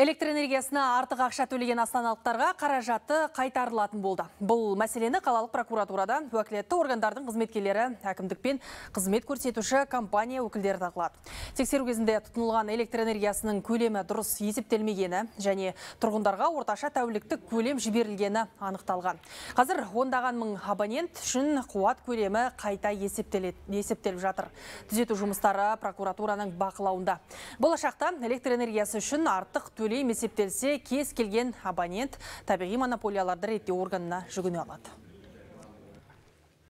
Электр энергиясына артық ақша төлеген астаналықтарға қаражаты қайтарылатын болды. Бұл мәселені қалалық прокуратурада уәкілетті органдардың қызметкерлері әкімдікпен қызмет көрсетуші компания өкілдері тағылады. Тексеру кезінде тұтынылған электр энергиясының көлемі дұрыс есептелмегені және тұрғындарға орташа тәуліктік көлем жіберілгені анықталған. Қазір ондаған мың абонент үшін қуат көлемі қайта есептеліп жатыр. Түзету жұмыстары прокуратураның бақылауында. Болашақта электр энергиясы үшін артық есептелсе, кез келген абонент табиғи монополияларды реттеу органына жүгіне алады.